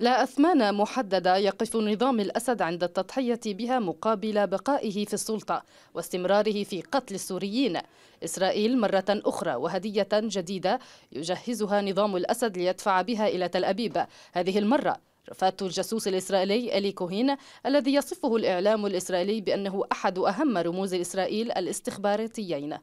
لا أثمان محددة يقف نظام الأسد عند التضحية بها مقابل بقائه في السلطة واستمراره في قتل السوريين إسرائيل مرة أخرى وهدية جديدة يجهزها نظام الأسد ليدفع بها إلى تل أبيب هذه المرة رفات الجاسوس الإسرائيلي إلي كوهين الذي يصفه الإعلام الإسرائيلي بأنه أحد أهم رموز إسرائيل الاستخباراتيين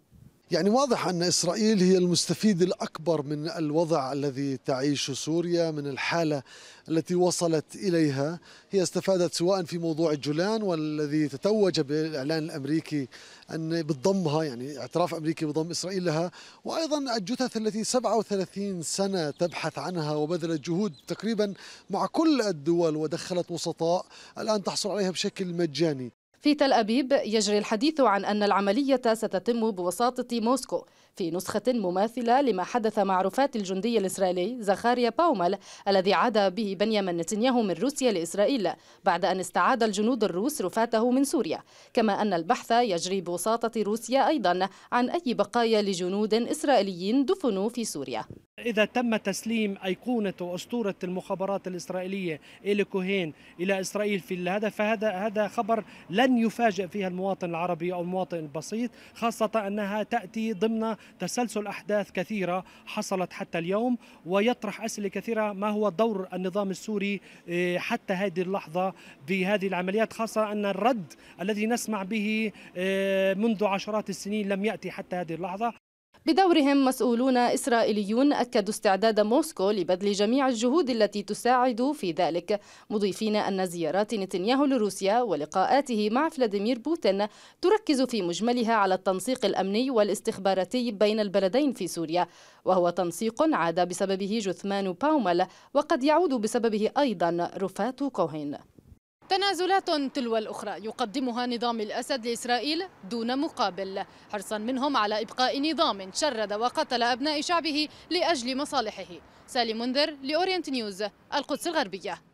يعني واضح أن إسرائيل هي المستفيد الأكبر من الوضع الذي تعيشه سوريا من الحالة التي وصلت إليها هي استفادت سواء في موضوع الجولان والذي تتوج بالإعلان الأمريكي أن بالضمها يعني اعتراف أمريكي بضم إسرائيل لها وأيضا الجثث التي 37 سنة تبحث عنها وبذلت جهود تقريبا مع كل الدول ودخلت وسطاء الآن تحصل عليها بشكل مجاني في تل أبيب يجري الحديث عن أن العملية ستتم بوساطة موسكو في نسخة مماثلة لما حدث مع رفات الجندي الإسرائيلي زخاريا باومل الذي عاد به بنيامين نتنياهو من روسيا لإسرائيل بعد أن استعاد الجنود الروس رفاته من سوريا كما أن البحث يجري بوساطة روسيا أيضا عن أي بقايا لجنود إسرائيليين دفنوا في سوريا إذا تم تسليم أيقونة وأسطورة المخابرات الإسرائيلية إلي كوهين إلى إسرائيل في هذا فهذا هذا خبر لن يفاجئ فيها المواطن العربي أو المواطن البسيط خاصة أنها تأتي ضمن تسلسل أحداث كثيرة حصلت حتى اليوم ويطرح أسئلة كثيرة ما هو دور النظام السوري إيه، حتى هذه اللحظة بهذه العمليات خاصة أن الرد الذي نسمع به إيه، منذ عشرات السنين لم يأتي حتى هذه اللحظة بدورهم مسؤولون إسرائيليون أكدوا استعداد موسكو لبذل جميع الجهود التي تساعد في ذلك مضيفين أن زيارات نتنياهو لروسيا ولقاءاته مع فلاديمير بوتين تركز في مجملها على التنسيق الأمني والاستخباراتي بين البلدين في سوريا وهو تنسيق عاد بسببه جثمان باومل وقد يعود بسببه أيضا رفات كوهين تنازلات تلو الأخرى يقدمها نظام الأسد لإسرائيل دون مقابل حرصا منهم على إبقاء نظام شرد وقتل أبناء شعبه لأجل مصالحه سالي منذر لأورينت نيوز القدس الغربية